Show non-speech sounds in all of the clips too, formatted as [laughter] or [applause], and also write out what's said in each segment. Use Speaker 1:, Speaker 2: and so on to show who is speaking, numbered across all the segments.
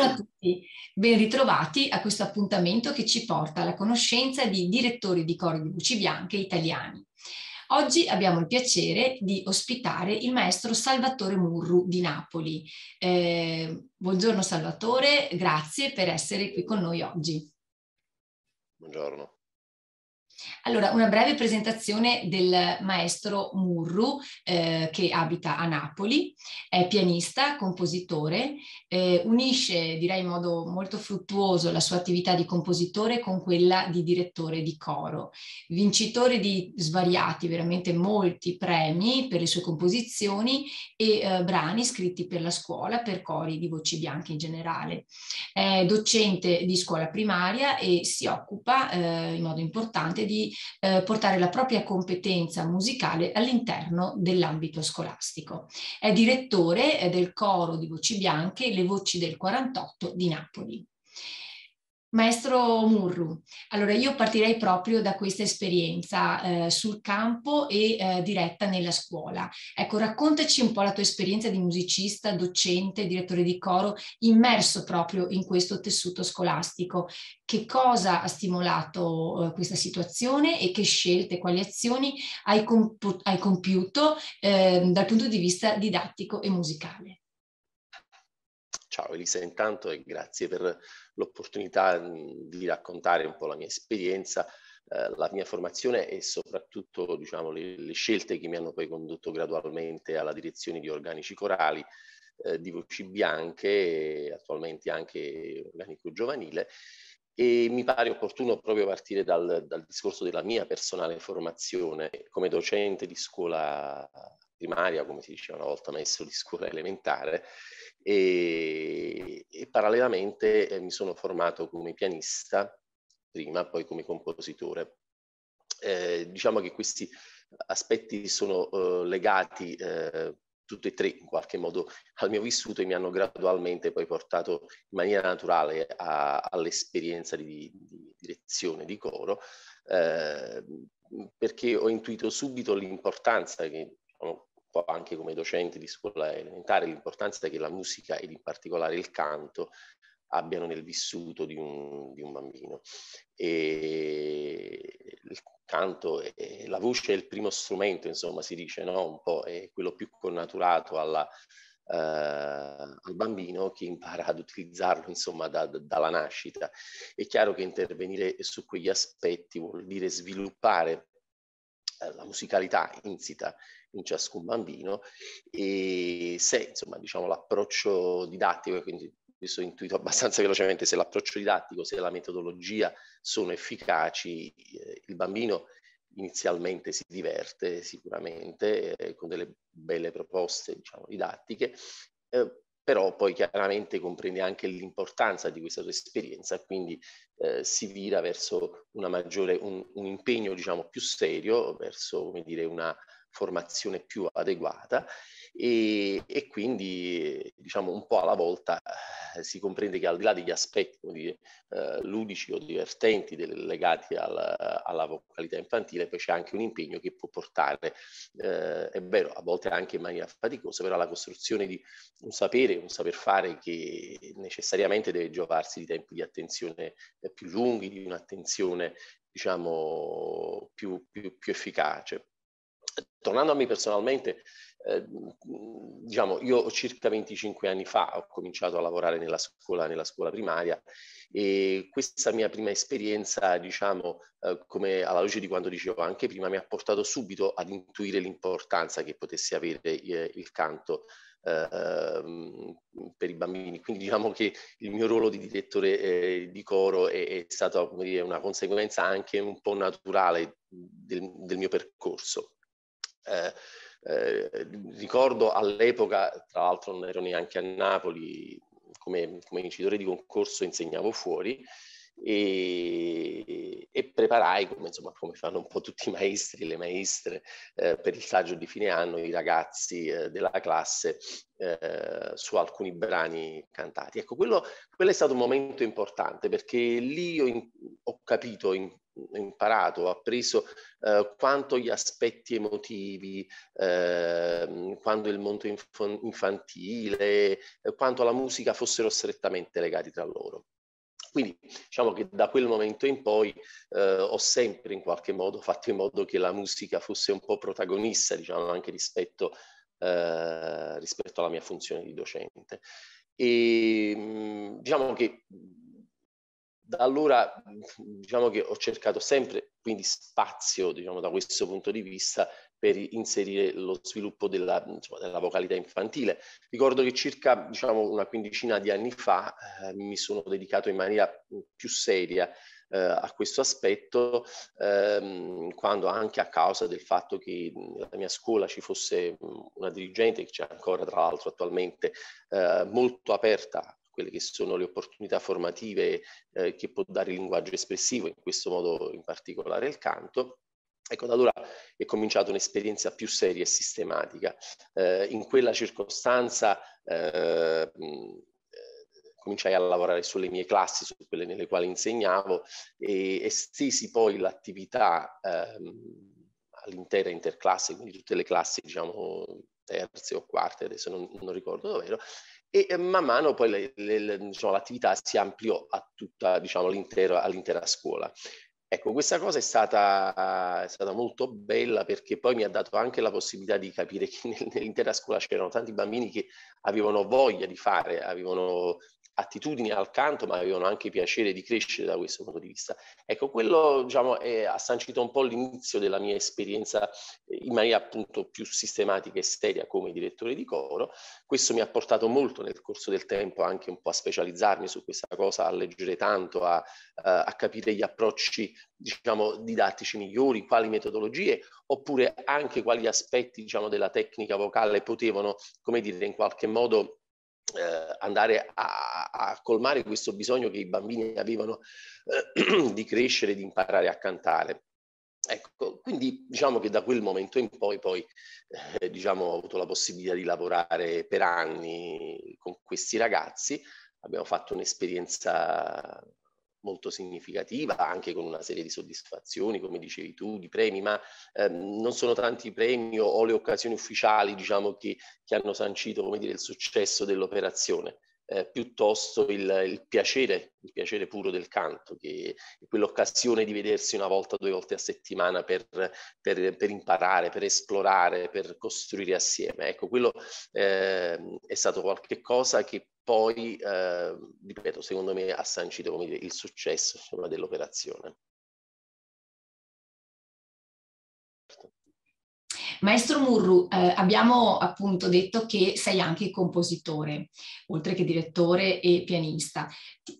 Speaker 1: Buongiorno a tutti, ben ritrovati a questo appuntamento che ci porta alla conoscenza di direttori di cori di luci bianche italiani. Oggi abbiamo il piacere di ospitare il maestro Salvatore Murru di Napoli. Eh, buongiorno Salvatore, grazie per essere qui con noi oggi.
Speaker 2: Buongiorno.
Speaker 1: Allora, una breve presentazione del maestro Murru eh, che abita a Napoli, è pianista, compositore, eh, unisce direi in modo molto fruttuoso la sua attività di compositore con quella di direttore di coro, vincitore di svariati, veramente molti premi per le sue composizioni e eh, brani scritti per la scuola, per cori di voci bianche in generale. È docente di scuola primaria e si occupa eh, in modo importante di di eh, portare la propria competenza musicale all'interno dell'ambito scolastico. È direttore eh, del coro di Voci Bianche, Le Voci del 48 di Napoli. Maestro Murru, allora io partirei proprio da questa esperienza eh, sul campo e eh, diretta nella scuola. Ecco, raccontaci un po' la tua esperienza di musicista, docente, direttore di coro, immerso proprio in questo tessuto scolastico. Che cosa ha stimolato eh, questa situazione e che scelte, quali azioni hai, comp- hai compiuto ehm, dal punto di vista didattico e musicale?
Speaker 2: Ciao Elisa intanto e grazie per l'opportunità mm, di raccontare un po' la mia esperienza, eh, la mia formazione e soprattutto diciamo, le, le, scelte che mi hanno poi condotto gradualmente alla direzione di organici corali, eh, di voci bianche, attualmente anche organico giovanile e mi pare opportuno proprio partire dal, dal discorso della mia personale formazione come docente di scuola primaria, come si diceva una volta maestro di scuola elementare, e, e parallelamente eh, mi sono formato come pianista prima, poi come compositore. Eh, diciamo che questi aspetti sono eh, legati eh, tutti e tre in qualche modo al mio vissuto e mi hanno gradualmente poi portato in maniera naturale a, all'esperienza di, di, direzione di coro, eh, perché ho intuito subito l'importanza che anche come docente di scuola elementare, l'importanza che la musica ed in particolare il canto abbiano nel vissuto di un, di un bambino. E il canto, è, la voce è il primo strumento, insomma, si dice, no? Un po' è quello più connaturato alla, eh, al bambino che impara ad utilizzarlo, insomma, da, da, dalla nascita. È chiaro che intervenire su quegli aspetti vuol dire sviluppare eh, la musicalità insita in ciascun bambino e se insomma diciamo l'approccio didattico, quindi questo intuito abbastanza velocemente, se l'approccio didattico, se la metodologia sono efficaci, eh, il bambino inizialmente si diverte sicuramente eh, con delle belle proposte diciamo, didattiche, eh, però poi chiaramente comprende anche l'importanza di questa sua esperienza, quindi eh, si vira verso una maggiore, un, un, impegno diciamo, più serio, verso come dire, una, formazione più adeguata e, e quindi diciamo un po' alla volta eh, si comprende che al di là degli aspetti dire, eh, ludici o divertenti del, legati al, alla vocalità infantile poi c'è anche un impegno che può portare eh, è vero a volte anche in maniera faticosa però alla costruzione di un sapere un saper fare che necessariamente deve giovarsi di tempi di attenzione eh, più lunghi di un'attenzione diciamo più, più, più efficace tornando a me personalmente, eh, diciamo, io circa 25 anni fa ho cominciato a lavorare nella scuola, nella scuola primaria e questa mia prima esperienza, diciamo, eh, come alla luce di quanto dicevo anche prima, mi ha portato subito ad intuire l'importanza che potesse avere eh, il canto ehm, per i bambini. Quindi diciamo che il mio ruolo di direttore eh, di coro è, è stata una conseguenza anche un po' naturale del, del mio percorso. Eh, eh, ricordo all'epoca, tra l'altro non ero neanche a Napoli, come, come vincitore di concorso insegnavo fuori e, e preparai, come, insomma, come, fanno un po' tutti i maestri e le maestre, eh, per il saggio di fine anno i ragazzi eh, della classe eh, su alcuni brani cantati. Ecco, quello, quello, è stato un momento importante perché lì ho, in, ho capito in, imparato, ho appreso eh, quanto gli aspetti emotivi, eh, quanto il mondo inf- infantile, eh, quanto la musica fossero strettamente legati tra loro. Quindi diciamo che da quel momento in poi eh, ho sempre in qualche modo fatto in modo che la musica fosse un po' protagonista, diciamo, anche rispetto, eh, rispetto alla mia funzione di docente. E ehm, diciamo che da allora diciamo che ho cercato sempre quindi spazio diciamo da questo punto di vista per inserire lo sviluppo della, insomma, della vocalità infantile. Ricordo che circa diciamo, una quindicina di anni fa eh, mi sono dedicato in maniera più seria eh, a questo aspetto, ehm, quando anche a causa del fatto che nella mia scuola ci fosse una dirigente, che c'è ancora tra l'altro attualmente, eh, molto aperta quelle che sono le opportunità formative eh, che può dare il linguaggio espressivo, in questo modo in particolare il canto. Ecco, da allora è cominciata un'esperienza più seria e sistematica. Eh, in quella circostanza eh, eh cominciai a lavorare sulle mie classi, su quelle nelle quali insegnavo e estesi poi l'attività ehm, all'intera interclasse, quindi tutte le classi, diciamo, terze o quarte, adesso non, non ricordo davvero, e man mano poi le, le, diciamo, l'attività si ampliò a tutta diciamo, all'intera scuola. Ecco, questa cosa è stata, è stata, molto bella perché poi mi ha dato anche la possibilità di capire che nell'intera scuola c'erano tanti bambini che avevano voglia di fare, avevano attitudini al canto, ma avevano anche piacere di crescere da questo punto di vista. Ecco, quello diciamo, è, ha sancito un po' l'inizio della mia esperienza eh, in maniera appunto più sistematica e seria come direttore di coro. Questo mi ha portato molto nel corso del tempo anche un po' a specializzarmi su questa cosa, a leggere tanto, a, eh, a capire gli approcci diciamo, didattici migliori, quali metodologie, oppure anche quali aspetti diciamo, della tecnica vocale potevano, come dire, in qualche modo eh, andare a, a, colmare questo bisogno che i bambini avevano eh, [clears throat] di crescere, di imparare a cantare. Ecco, quindi diciamo che da quel momento in poi, poi eh, diciamo, ho avuto la possibilità di lavorare per anni con questi ragazzi, abbiamo fatto un'esperienza molto significativa, anche con una serie di soddisfazioni, come dicevi tu, di premi, ma ehm, non sono tanti i premi o, o le occasioni ufficiali diciamo, che, che hanno sancito dire, il successo dell'operazione eh, piuttosto il, il, piacere, il piacere puro del canto, che è quell'occasione di vedersi una volta, due volte a settimana per, per, per imparare, per esplorare, per costruire assieme. Ecco, quello eh, è stato qualcosa che poi, eh, ripeto, secondo me ha sancito dire, il successo dell'operazione.
Speaker 1: Maestro Murru, eh, abbiamo appunto detto che sei anche compositore, oltre che direttore e pianista.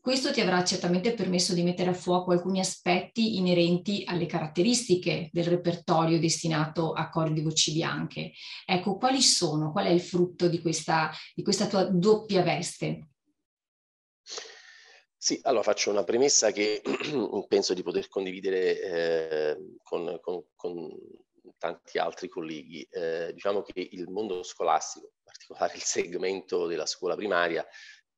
Speaker 1: Questo ti avrà certamente permesso di mettere a fuoco alcuni aspetti inerenti alle caratteristiche del repertorio destinato a cori di voci bianche. Ecco, quali sono? Qual è il frutto di questa, di questa tua doppia veste?
Speaker 2: Sì, allora faccio una premessa che [clears throat] penso di poter condividere eh, con, con, con tanti altri colleghi. Eh, diciamo che il mondo scolastico, in particolare il segmento della scuola primaria,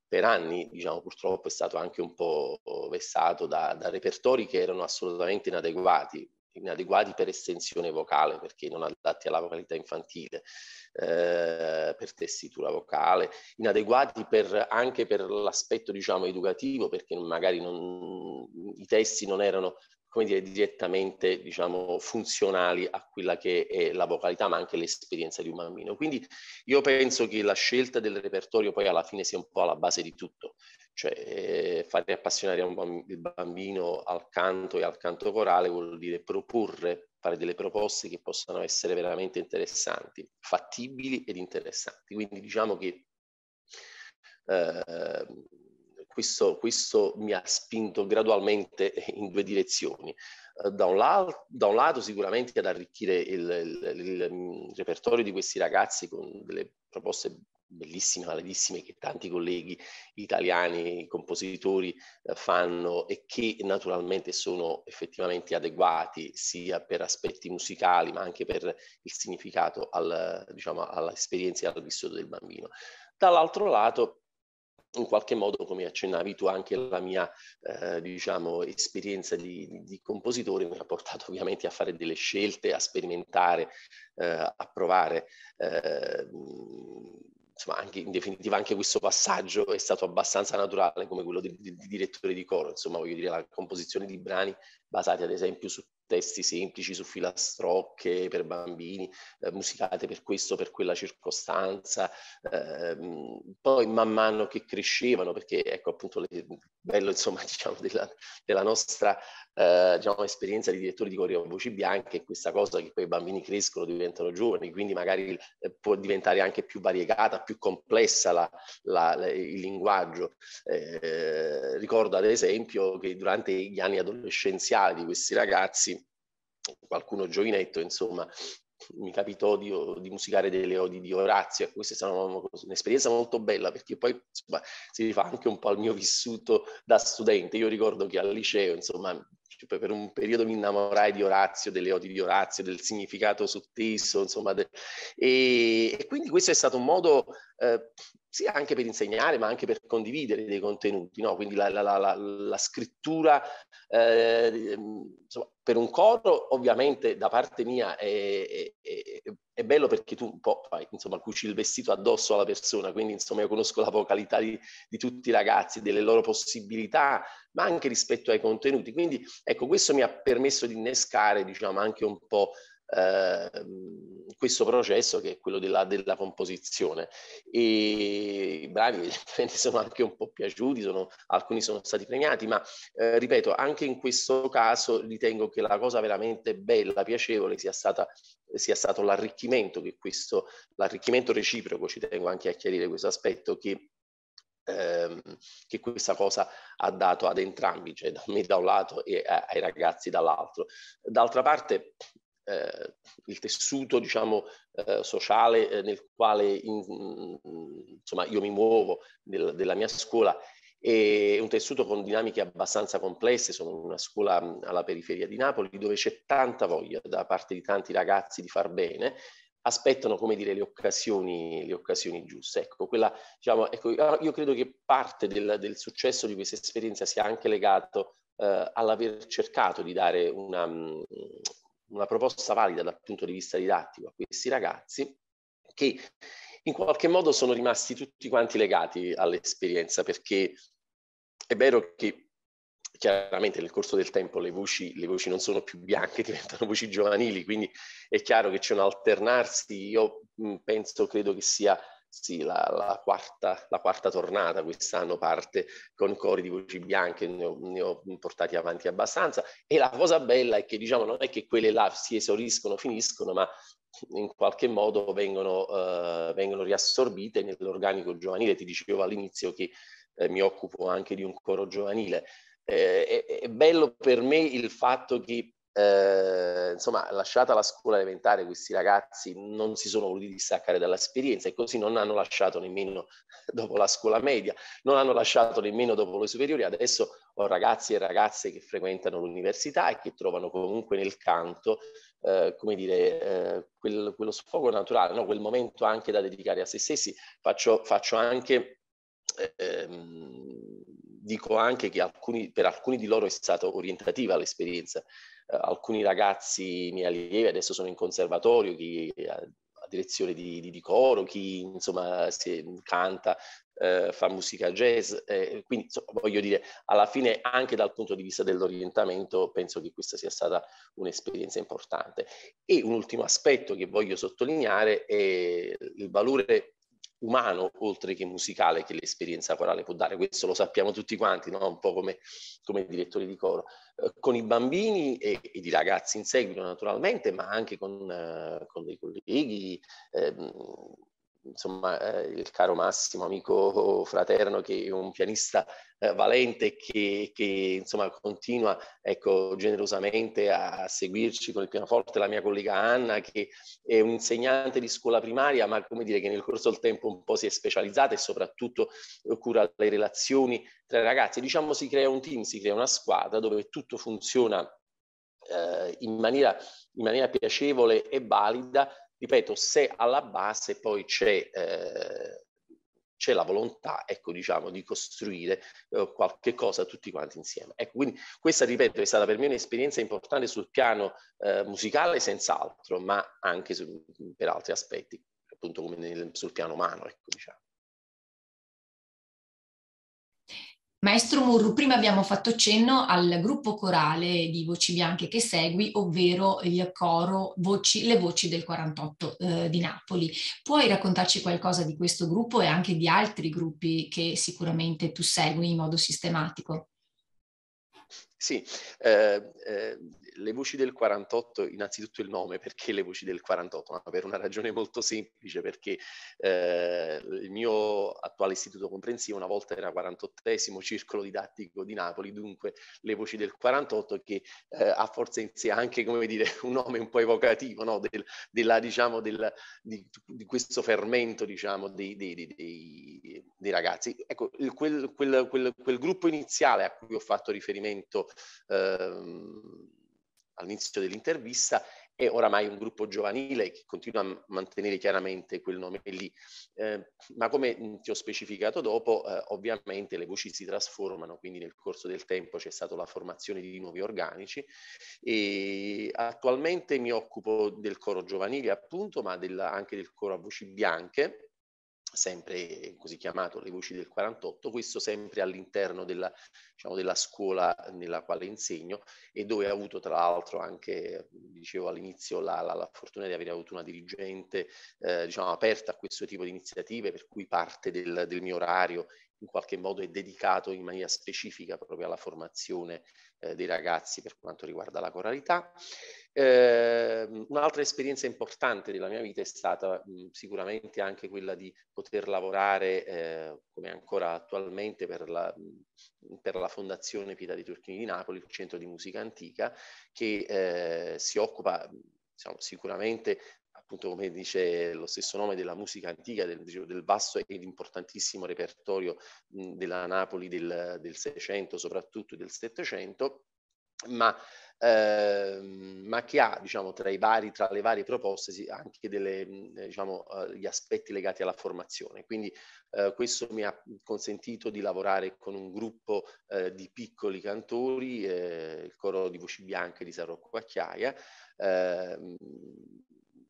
Speaker 2: per anni diciamo, purtroppo è stato anche un po' vessato da, da repertori che erano assolutamente inadeguati inadeguati per estensione vocale perché non adatti alla vocalità infantile, eh, per tessitura vocale, inadeguati per, anche per l'aspetto diciamo educativo perché magari non, i testi non erano come dire, direttamente diciamo, funzionali a quella che è la vocalità, ma anche l'esperienza di un bambino. Quindi io penso che la scelta del repertorio poi alla fine sia un po' alla base di tutto, cioè eh, fare appassionare bambino, il bambino al canto e al canto corale vuol dire proporre, fare delle proposte che possano essere veramente interessanti, fattibili ed interessanti. Quindi diciamo che eh, questo, questo, mi ha spinto gradualmente [laughs] in due direzioni. Eh, da un, lato, da un lato sicuramente ad arricchire il, il, il, mm, repertorio di questi ragazzi con delle proposte bellissime, validissime che tanti colleghi italiani, compositori eh, fanno e che naturalmente sono effettivamente adeguati sia per aspetti musicali ma anche per il significato al, diciamo, all'esperienza e al vissuto del bambino. Dall'altro lato in qualche modo, come accennavi tu, anche la mia eh, diciamo, esperienza di, di, di, compositore mi ha portato ovviamente a fare delle scelte, a sperimentare, eh, a provare. Eh, insomma, anche, in definitiva anche questo passaggio è stato abbastanza naturale come quello di, di direttore di coro. Insomma, voglio dire, la composizione di brani basati ad esempio su testi semplici su filastrocche per bambini, eh, musicate per questo, per quella circostanza, eh, poi man mano che crescevano, perché ecco appunto il bello insomma [laughs] diciamo della, della nostra eh, diciamo, esperienza di direttore di Corriere a voci bianche è questa cosa che poi i bambini crescono, diventano giovani, quindi magari eh, può diventare anche più variegata, più complessa la, la, la, il linguaggio. Eh, ricordo ad esempio che durante gli anni adolescenziali di questi ragazzi qualcuno giovinetto, insomma, mi capitò di, di, musicare delle odi di Orazio, questa è stata un'esperienza molto bella perché poi insomma, si rifà anche un po' al mio vissuto da studente. Io ricordo che al liceo, insomma, cioè, per un periodo mi innamorai di Orazio, delle odi di Orazio, del significato sotteso, insomma, de... e, e, quindi questo è stato un modo eh, sia anche per insegnare, ma anche per condividere dei contenuti, no? quindi la, la, la, la scrittura eh, ehm, insomma, per un coro ovviamente da parte mia è, è, è bello perché tu un po' fai, insomma, cuci il vestito addosso alla persona, quindi insomma io conosco la vocalità di, di tutti i ragazzi, delle loro possibilità, ma anche rispetto ai contenuti, quindi ecco questo mi ha permesso di innescare diciamo anche un po' Ehm, questo processo che è quello della, della composizione. E I brani [laughs] sono anche un po' piaciuti, sono, alcuni sono stati premiati, ma eh, ripeto, anche in questo caso ritengo che la cosa veramente bella, piacevole sia, stata, sia stato l'arricchimento che questo, l'arricchimento reciproco, ci tengo anche a chiarire questo aspetto che Ehm, che questa cosa ha dato ad entrambi, cioè da me da un lato e ai ragazzi dall'altro. D'altra parte eh, il tessuto diciamo, eh, sociale eh, nel quale in, mm, insomma, io mi muovo del, della mia scuola è un tessuto con dinamiche abbastanza complesse, sono una scuola mm, alla periferia di Napoli dove c'è tanta voglia da parte di tanti ragazzi di far bene, aspettano come dire le occasioni, le occasioni giuste. Ecco, quella, diciamo, ecco, ah, io credo che parte del, del successo di questa esperienza sia anche legato eh, all'aver cercato di dare una, mm, una proposta valida dal punto di vista didattico a questi ragazzi che in qualche modo sono rimasti tutti quanti legati all'esperienza perché è vero che chiaramente nel corso del tempo le voci, le voci non sono più bianche, [laughs] diventano voci giovanili, quindi è chiaro che c'è un alternarsi, io penso, credo che sia sì, la, la, quarta, la, quarta, tornata quest'anno parte con cori di voci bianche, ne ho, ne ho, portati avanti abbastanza e la cosa bella è che diciamo non è che quelle là si esauriscono, finiscono, ma in qualche modo vengono, uh, vengono riassorbite nell'organico giovanile. Ti dicevo all'inizio che eh, mi occupo anche di un coro giovanile. Eh, è, è bello per me il fatto che eh, insomma, lasciata la scuola elementare, questi ragazzi non si sono voluti distaccare dall'esperienza e così non hanno lasciato nemmeno [laughs] dopo la scuola media, non hanno lasciato nemmeno dopo le superiori. Adesso ho ragazzi e ragazze che frequentano l'università e che trovano comunque nel canto, eh, come dire, eh, quel, quello sfogo naturale, no? quel momento anche da dedicare a se stessi. Faccio, faccio anche... Ehm, dico anche che alcuni, per alcuni di loro è stata orientativa l'esperienza eh, alcuni ragazzi miei allievi adesso sono in conservatorio, chi ha eh, direzione di, di, di coro, chi insomma si, canta, eh, fa musica jazz, eh, quindi insomma, voglio dire, alla fine anche dal punto di vista dell'orientamento penso che questa sia stata un'esperienza importante. E un ultimo aspetto che voglio sottolineare è il valore umano oltre che musicale che l'esperienza corale può dare, questo lo sappiamo tutti quanti, no? un po' come, come direttori di coro, eh, con i bambini e, ed i ragazzi in seguito naturalmente, ma anche con, eh, con dei colleghi, eh, insomma, eh, il caro Massimo, amico fraterno, che è un pianista eh, valente che, che insomma, continua ecco, generosamente a seguirci con il pianoforte, la mia collega Anna, che è un insegnante di scuola primaria, ma come dire che nel corso del tempo un po' si è specializzata e soprattutto eh, cura le relazioni tra i ragazzi. Diciamo si crea un team, si crea una squadra dove tutto funziona eh, in maniera, in maniera piacevole e valida ripeto, se alla base poi c'è, eh, c'è la volontà, ecco, diciamo, di costruire eh, qualche cosa tutti quanti insieme. Ecco, quindi questa, ripeto, è stata per me un'esperienza importante sul piano eh, musicale, senz'altro, ma anche su, per altri aspetti, appunto come nel, sul piano umano, ecco, diciamo.
Speaker 1: Maestro Murru, prima abbiamo fatto cenno al gruppo corale di Voci Bianche che segui, ovvero il coro voci, Le Voci del 48 eh, di Napoli. Puoi raccontarci qualcosa di questo gruppo e anche di altri gruppi che sicuramente tu segui in modo sistematico?
Speaker 2: Sì, eh, eh, le voci del 48, innanzitutto il nome, perché le voci del 48? Ma per una ragione molto semplice, perché eh, il mio attuale istituto comprensivo una volta era 48 circolo didattico di Napoli, dunque le voci del 48 che eh, ha forse in sé anche, come dire, [laughs] un nome un po' evocativo, no? del, della, diciamo, del, di, di, questo fermento, diciamo, dei, dei, dei, dei ragazzi. Ecco, il, quel, quel, quel, quel, gruppo iniziale a cui ho fatto riferimento ehm, all'inizio dell'intervista, è oramai un gruppo giovanile che continua a mantenere chiaramente quel nome lì, eh, ma come ti ho specificato dopo, eh, ovviamente le voci si trasformano, quindi nel corso del tempo c'è stata la formazione di nuovi organici e attualmente mi occupo del coro giovanile appunto, ma della, anche del coro a voci bianche, sempre così chiamato Le voci del 48, questo sempre all'interno della, diciamo, della, scuola nella quale insegno e dove ho avuto tra l'altro anche, dicevo all'inizio, la, la, la, fortuna di aver avuto una dirigente eh, diciamo, aperta a questo tipo di iniziative, per cui parte del, del, mio orario in qualche modo è dedicato in maniera specifica proprio alla formazione eh, dei ragazzi per quanto riguarda la coralità. Eh, un'altra esperienza importante della mia vita è stata mh, sicuramente anche quella di poter lavorare, eh, come ancora attualmente, per la, per la Fondazione Pietà di Turchini di Napoli, il centro di musica antica, che eh, si occupa diciamo, sicuramente appunto come dice lo stesso nome della musica antica, del, del vasto ed importantissimo repertorio mh, della Napoli del, del 600 soprattutto del 700, ma ehm, ma che ha diciamo, tra, vari, tra, le varie proposte anche delle, eh, diciamo, eh, gli aspetti legati alla formazione. Quindi eh, questo mi ha consentito di lavorare con un gruppo eh, di piccoli cantori, eh, il coro di Voci Bianche di Sarocco Acchiaia, ehm,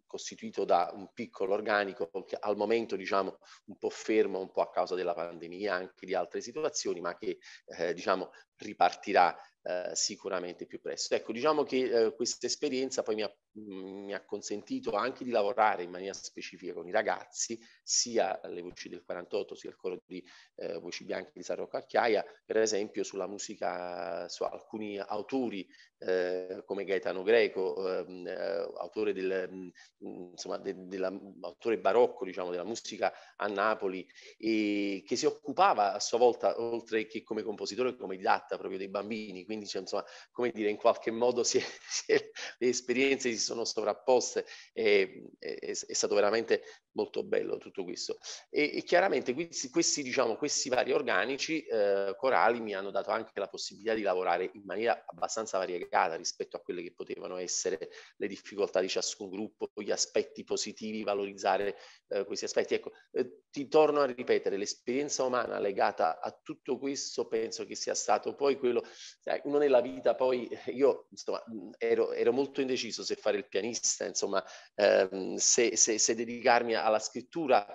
Speaker 2: costituito da un piccolo organico che al momento diciamo un po' fermo, un po' a causa della pandemia, anche di altre situazioni, ma che eh, diciamo ripartirà eh, sicuramente più presto. Ecco, diciamo che eh, questa esperienza poi mi ha mi ha consentito anche di lavorare in maniera specifica con i ragazzi, sia le voci del 48, sia il coro di eh, Voci Bianche di Sarro Cacchiaia, per esempio sulla musica, su alcuni autori eh, come Gaetano Greco, ehm, eh, autore, del, mm, insomma, de, della, autore barocco diciamo, della musica a Napoli, e che si occupava a sua volta, oltre che come compositore, come didatta proprio dei bambini, quindi cioè, insomma, come dire, in qualche modo si è, [laughs] si è, le esperienze di sono sovrapposte è, è, è stato veramente molto bello tutto questo. E, e chiaramente questi, questi, diciamo, questi, vari organici eh, corali mi hanno dato anche la possibilità di lavorare in maniera abbastanza variegata rispetto a quelle che potevano essere le difficoltà di ciascun gruppo, gli aspetti positivi, valorizzare eh, questi aspetti. Ecco, eh, ti torno a ripetere, l'esperienza umana legata a tutto questo penso che sia stato poi quello, sai, uno nella vita poi, eh, io insomma, ero, ero molto indeciso se fare il pianista, insomma, ehm, se, se, se dedicarmi a alla scrittura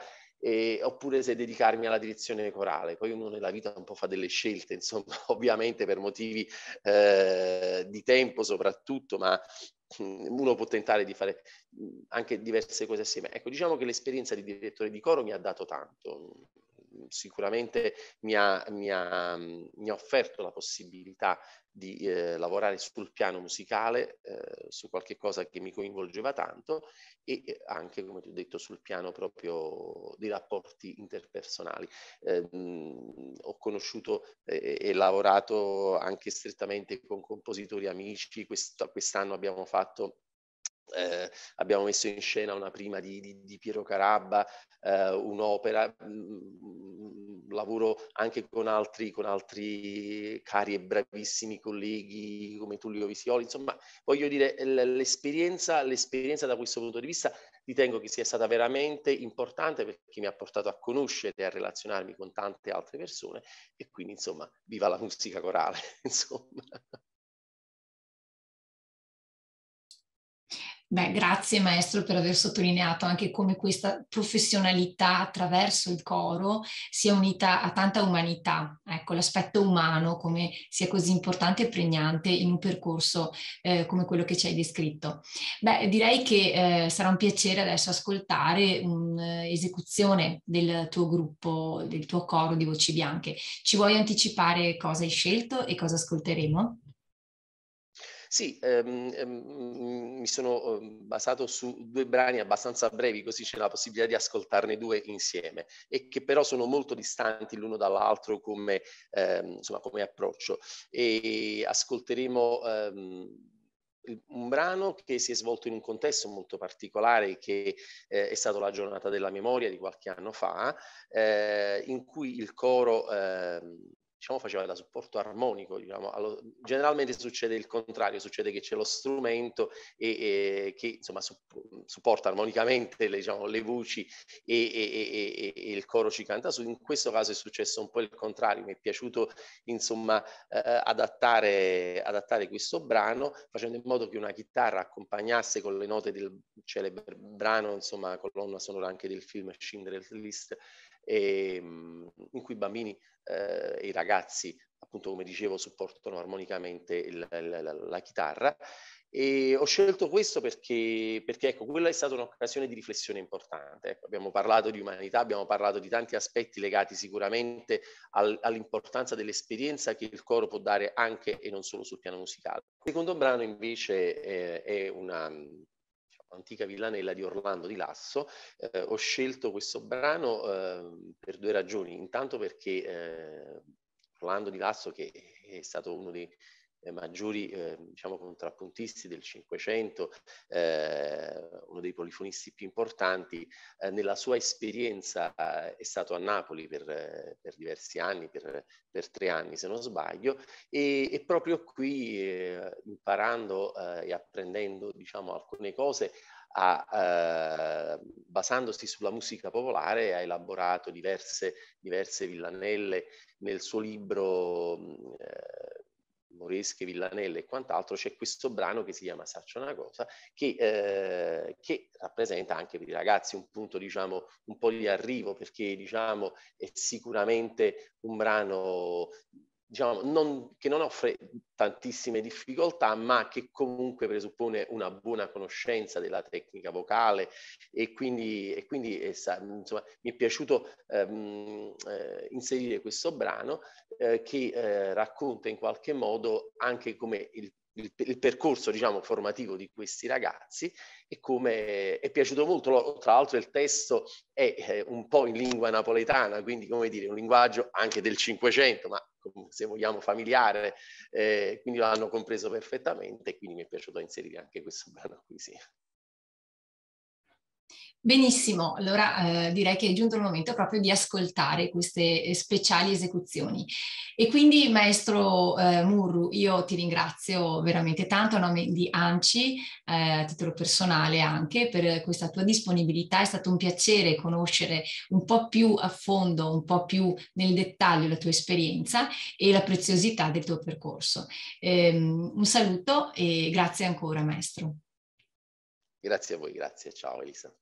Speaker 2: eh, oppure se dedicarmi alla direzione corale. Poi uno nella vita un po' fa delle scelte, insomma, [laughs] ovviamente per motivi eh, di tempo soprattutto, ma mm, uno può tentare di fare mm, anche diverse cose assieme. Ecco, diciamo che l'esperienza di direttore di coro mi ha dato tanto, sicuramente mi ha, mi, ha, mm, mi ha, offerto la possibilità di eh, lavorare sul piano musicale, eh, su qualche cosa che mi coinvolgeva tanto e eh, anche, come ti ho detto, sul piano proprio dei rapporti interpersonali. Eh, mm, ho conosciuto eh, e lavorato anche strettamente con compositori amici, Quest- quest'anno abbiamo fatto eh, abbiamo messo in scena una prima di, di, di Piero Carabba, eh, un'opera, mh, mm, lavoro anche con altri, con altri, cari e bravissimi colleghi come Tullio Visioli, insomma voglio dire l'esperienza, l'esperienza da questo punto di vista ritengo che sia stata veramente importante perché mi ha portato a conoscere e a relazionarmi con tante altre persone e quindi insomma viva la musica corale [laughs] insomma.
Speaker 1: Beh, grazie maestro per aver sottolineato anche come questa professionalità attraverso il coro sia unita a tanta umanità, ecco l'aspetto umano come sia così importante e pregnante in un percorso eh, come quello che ci hai descritto. Beh, direi che eh, sarà un piacere adesso ascoltare un'esecuzione eh, del tuo gruppo, del tuo coro di voci bianche. Ci vuoi anticipare cosa hai scelto e cosa ascolteremo?
Speaker 2: Sì, ehm, ehm, mi sono ehm, basato su due brani abbastanza brevi, così c'è la possibilità di ascoltarne due insieme e che però sono molto distanti l'uno dall'altro come, ehm, insomma, come approccio. E ascolteremo ehm, un brano che si è svolto in un contesto molto particolare che eh, è stato la giornata della memoria di qualche anno fa, eh, in cui il coro eh, diciamo, faceva da supporto armonico. Diciamo. Allo, generalmente succede il contrario, succede che c'è lo strumento e, e, che insomma, su, supporta armonicamente le, diciamo, le voci e, e, il coro ci canta su. In questo caso è successo un po' il contrario, mi è piaciuto insomma, eh, adattare, adattare, questo brano facendo in modo che una chitarra accompagnasse con le note del celebre brano, insomma colonna sonora anche del film Schindler's List, e, ehm, in cui i bambini eh, e i ragazzi, appunto come dicevo, supportano armonicamente il, la, la, la chitarra. E ho scelto questo perché, perché ecco, quella è stata un'occasione di riflessione importante. Ecco, abbiamo parlato di umanità, abbiamo parlato di tanti aspetti legati sicuramente al, all'importanza dell'esperienza che il coro può dare anche e non solo sul piano musicale. Il secondo brano invece è, è una, antica villanella di Orlando di Lasso. Eh, ho scelto questo brano eh, per due ragioni. Intanto perché eh, Orlando di Lasso, che è stato uno dei eh, maggiori eh, diciamo, contrappuntisti del Cinquecento, eh, uno dei polifonisti più importanti, eh, nella sua esperienza eh, è stato a Napoli per, eh, per diversi anni, per, per, tre anni se non sbaglio, e, e proprio qui imparando e apprendendo diciamo, alcune cose ha, eh, basandosi sulla musica popolare, ha elaborato diverse, diverse villanelle nel suo libro mm, eh, Moresche, Villanelle e quant'altro, c'è questo brano che si chiama Saccia una cosa, che, eh, che, rappresenta anche per i ragazzi un punto, diciamo, un po' di arrivo, perché diciamo, è sicuramente un brano diciamo, non, che non offre tantissime difficoltà, ma che comunque presuppone una buona conoscenza della tecnica vocale e quindi, e quindi essa, eh, insomma, mi è piaciuto ehm, eh, inserire questo brano eh, che eh, racconta in qualche modo anche come il il, il percorso diciamo, formativo di questi ragazzi e come è piaciuto molto. Tra l'altro il testo è un po' in lingua napoletana, quindi come dire, un linguaggio anche del Cinquecento, ma se vogliamo familiare, eh, quindi l'hanno compreso perfettamente quindi mi è piaciuto inserire anche questo brano qui. Sì.
Speaker 1: Benissimo, allora eh, direi che è giunto il momento proprio di ascoltare queste eh, speciali esecuzioni. E quindi, maestro eh, Murru, io ti ringrazio veramente tanto a nome di ANCI, eh, a titolo personale anche, per questa tua disponibilità. È stato un piacere conoscere un po' più a fondo, un po' più nel dettaglio la tua esperienza e la preziosità del tuo percorso. Ehm, un saluto e grazie ancora, maestro.
Speaker 2: Grazie a voi, grazie. Ciao Elisa.